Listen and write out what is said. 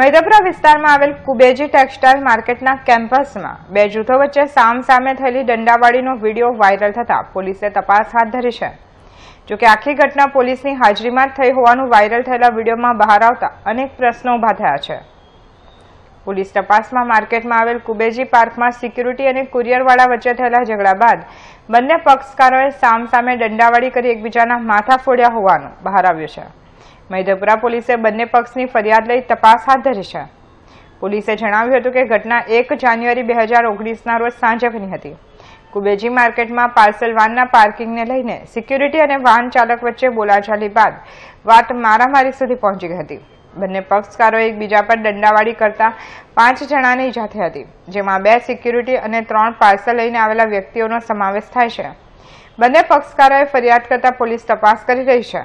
મૈદપરા વિસ્તારમાં આવેલ કુબેજી ટેક્સટાઇલ માર્કેટના કેમ્પસમાં બે જૂથો વચ્ચે સામ સામે થયેલી દંડાવાળીનો વિડીયો વાયરલ થતાં પોલીસે તપાસ હાથ ધરી છે જોકે આખી ઘટના પોલીસની હાજરીમાં થઈ હોવાનું વાયરલ થયેલા વિડીયોમાં બહાર આવતા અનેક પ્રશ્નો ઊભા થયા છે પોલીસ તપાસમાં માર્કેટમાં આવેલ કુબેજી પાર્કમાં સિક્યુરિટી અને કુરિયરવાળા વચ્ચે થયેલા ઝઘડા બાદ બંને પક્ષકારોએ સામ સામે દંડાવાળી કરી એકબીજાના માથા ફોડ્યા હોવાનું બહાર આવ્યું છે મૈધપુરા પોલીસે બંને પક્ષની ફરિયાદ લઈ તપાસ હાથ ધરી છે પોલીસે જણાવ્યું હતું કે ઘટના એક જાન્યુઆરી બે હજાર ઓગણીસના રોજ સાંજે બની હતી કુબેજી માર્કેટમાં પાર્સલ વાનના પાર્કિંગને લઈને સિક્યુરિટી અને વાહન ચાલક વચ્ચે બોલાચાલી બાદ વાત મારામારી સુધી પહોંચી ગઈ હતી બંને પક્ષકારો એકબીજા પર દંડાવાળી કરતા પાંચ જણાની ઈજા થઈ હતી જેમાં બે સિક્યુરિટી અને ત્રણ પાર્સલ લઈને આવેલા વ્યક્તિઓનો સમાવેશ થાય છે બંને પક્ષકારોએ ફરિયાદ કરતા પોલીસ તપાસ કરી રહી છે